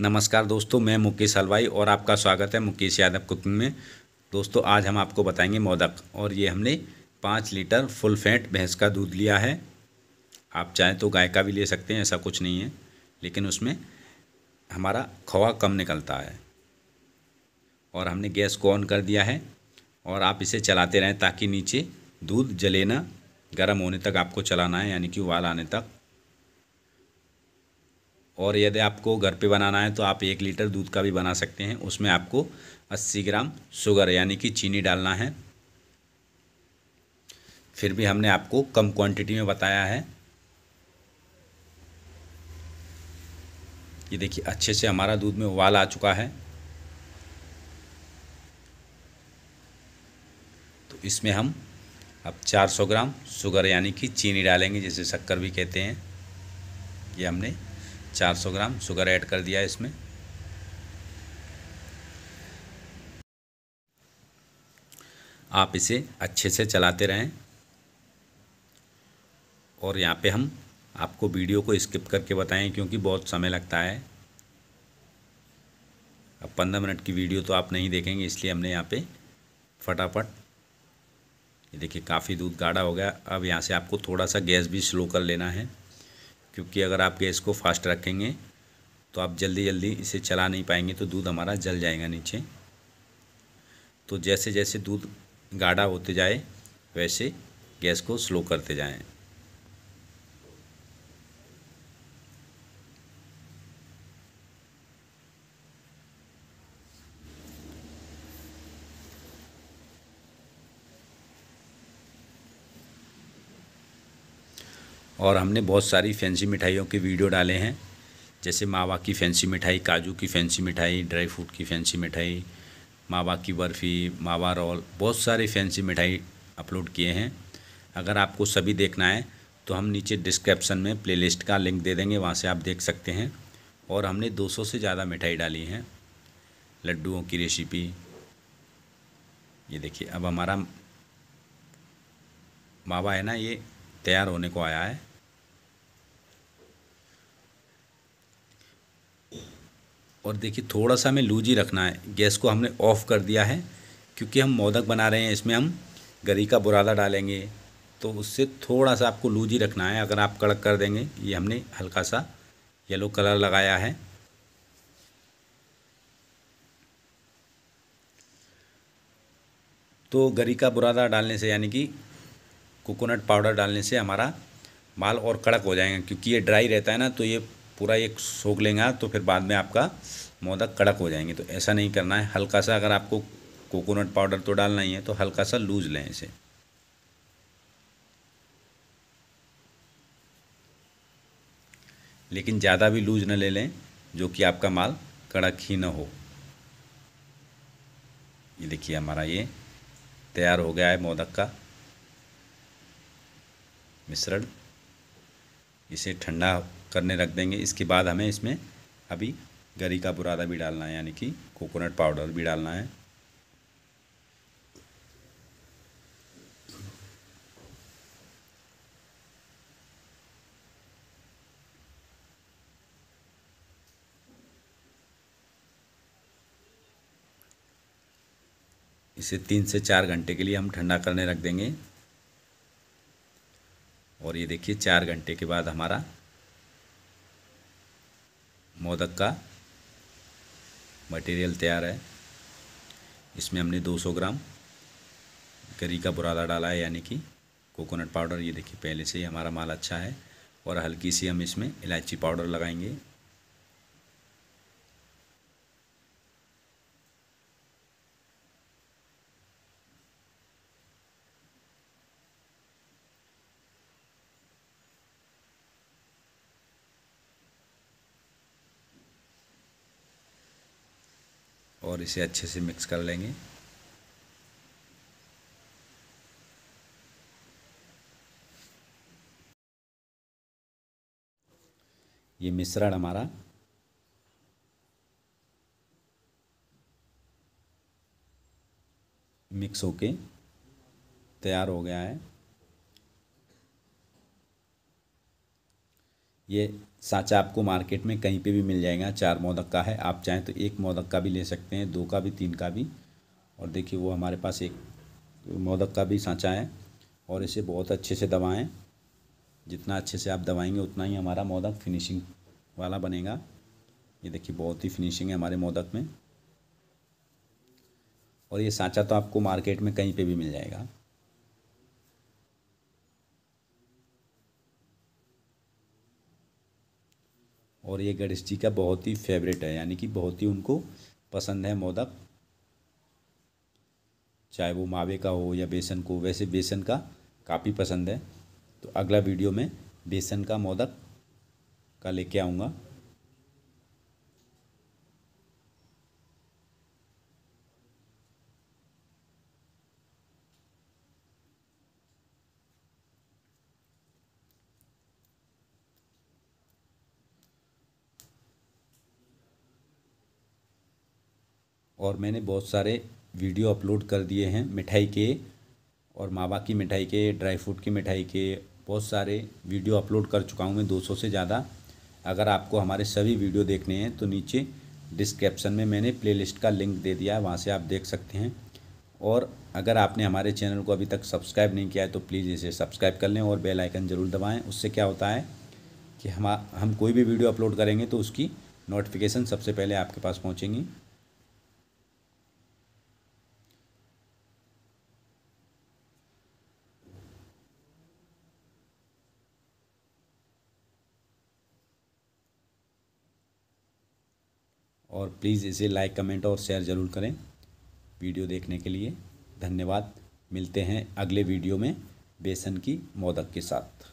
नमस्कार दोस्तों मैं मुकेश हलवाई और आपका स्वागत है मुकेश यादव कुकिंग में दोस्तों आज हम आपको बताएंगे मोदक और ये हमने पाँच लीटर फुल फैट भैंस का दूध लिया है आप चाहें तो गाय का भी ले सकते हैं ऐसा कुछ नहीं है लेकिन उसमें हमारा खोआ कम निकलता है और हमने गैस को ऑन कर दिया है और आप इसे चलाते रहें ताकि नीचे दूध जले ना गर्म होने तक आपको चलाना है यानी कि उबाल आने तक और यदि आपको घर पे बनाना है तो आप एक लीटर दूध का भी बना सकते हैं उसमें आपको 80 ग्राम शुगर यानी कि चीनी डालना है फिर भी हमने आपको कम क्वांटिटी में बताया है ये देखिए अच्छे से हमारा दूध में उबाल आ चुका है तो इसमें हम अब 400 ग्राम शुगर यानी कि चीनी डालेंगे जिसे शक्कर भी कहते हैं ये हमने 400 ग्राम शुगर ऐड कर दिया इसमें आप इसे अच्छे से चलाते रहें और यहाँ पे हम आपको वीडियो को स्किप करके बताएं क्योंकि बहुत समय लगता है अब पंद्रह मिनट की वीडियो तो आप नहीं देखेंगे इसलिए हमने यहाँ पे फटाफट ये देखिए काफ़ी दूध गाढ़ा हो गया अब यहाँ से आपको थोड़ा सा गैस भी स्लो कर लेना है क्योंकि अगर आप गैस को फास्ट रखेंगे तो आप जल्दी जल्दी इसे चला नहीं पाएंगे तो दूध हमारा जल जाएगा नीचे तो जैसे जैसे दूध गाढ़ा होते जाए वैसे गैस को स्लो करते जाएं और हमने बहुत सारी फैंसी मिठाइयों के वीडियो डाले हैं जैसे मावा की फैंसी मिठाई काजू की फैंसी मिठाई ड्राई फ्रूट की फैंसी मिठाई मावा की बर्फ़ी मावा रोल बहुत सारी फैंसी मिठाई अपलोड किए हैं अगर आपको सभी देखना है तो हम नीचे डिस्क्रिप्शन में प्लेलिस्ट का लिंक दे देंगे वहाँ से आप देख सकते हैं और हमने 200 से ज़्यादा मिठाई डाली हैं लड्डुओं की रेसिपी ये देखिए अब हमारा मावा है ना ये तैयार होने को आया है और देखिए थोड़ा सा हमें लूज ही रखना है गैस को हमने ऑफ़ कर दिया है क्योंकि हम मोदक बना रहे हैं इसमें हम गरी का बुरादा डालेंगे तो उससे थोड़ा सा आपको लूज ही रखना है अगर आप कड़क कर देंगे ये हमने हल्का सा येलो कलर लगाया है तो गरी का बुरादा डालने से यानी कि कोकोनट पाउडर डालने से हमारा माल और कड़क हो जाएगा क्योंकि ये ड्राई रहता है ना तो ये पूरा एक सोख लेंगे तो फिर बाद में आपका मोदक कड़क हो जाएंगे तो ऐसा नहीं करना है हल्का सा अगर आपको कोकोनट पाउडर तो डालना ही है तो हल्का सा लूज लें इसे लेकिन ज़्यादा भी लूज न ले लें जो कि आपका माल कड़क ही न हो ये देखिए हमारा ये तैयार हो गया है मोदक का मिश्रण इसे ठंडा करने रख देंगे इसके बाद हमें इसमें अभी गरी का बुरादा भी डालना है यानी कि कोकोनट पाउडर भी डालना है इसे तीन से चार घंटे के लिए हम ठंडा करने रख देंगे और ये देखिए चार घंटे के बाद हमारा मोदक का मटेरियल तैयार है इसमें हमने 200 ग्राम करी का बुरादा डाला है यानी कि कोकोनट पाउडर ये देखिए पहले से ही हमारा माल अच्छा है और हल्की सी हम इसमें इलायची पाउडर लगाएंगे और इसे अच्छे से मिक्स कर लेंगे ये मिश्रण हमारा मिक्स होके तैयार हो गया है ये साँचा आपको मार्केट में कहीं पे भी मिल जाएगा चार मोदक का है आप चाहें तो एक मोदक का भी ले सकते हैं दो का भी तीन का भी और देखिए वो हमारे पास एक मोदक का भी साँचा है और इसे बहुत अच्छे से दबाएँ जितना अच्छे से आप दबाएंगे उतना ही हमारा मोदक फिनिशिंग वाला बनेगा ये देखिए बहुत ही फिनिशिंग है हमारे मोदक में और ये साँचा तो आपको मार्केट में कहीं पे भी मिल जाएगा और ये गणेश जी का बहुत ही फेवरेट है यानी कि बहुत ही उनको पसंद है मोदक चाहे वो मावे का हो या बेसन को वैसे बेसन का काफ़ी पसंद है तो अगला वीडियो में बेसन का मोदक का लेके आऊँगा और मैंने बहुत सारे वीडियो अपलोड कर दिए हैं मिठाई के और मावा की मिठाई के ड्राई फ्रूट की मिठाई के बहुत सारे वीडियो अपलोड कर चुका हूँ मैं 200 से ज़्यादा अगर आपको हमारे सभी वीडियो देखने हैं तो नीचे डिस्क्रिप्शन में मैंने प्लेलिस्ट का लिंक दे दिया है वहाँ से आप देख सकते हैं और अगर आपने हमारे चैनल को अभी तक सब्सक्राइब नहीं किया है तो प्लीज़ इसे सब्सक्राइब कर लें और बेल आइकन ज़रूर दबाएं उससे क्या होता है कि हम हम कोई भी वीडियो अपलोड करेंगे तो उसकी नोटिफिकेशन सबसे पहले आपके पास पहुँचेंगी और प्लीज़ इसे लाइक कमेंट और शेयर ज़रूर करें वीडियो देखने के लिए धन्यवाद मिलते हैं अगले वीडियो में बेसन की मोदक के साथ